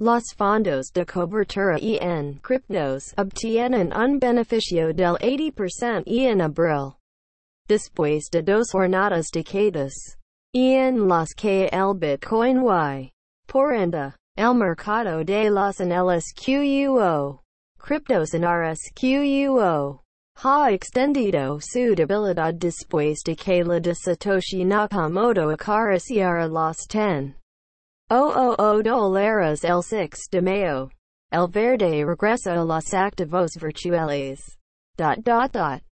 Los fondos de cobertura en criptos obtienen un beneficio del 80% en abril. Después de dos jornadas decadas. Y en las que el Bitcoin y. Por ende, el mercado de los en LSQUO. Criptos en RSQUO. Ha extendido su debilidad después de que la de Satoshi Nakamoto acariciara los 10. $0.00 dólares el 6 de mayo. El verde regresa a los activos virtuales. Dot dot dot.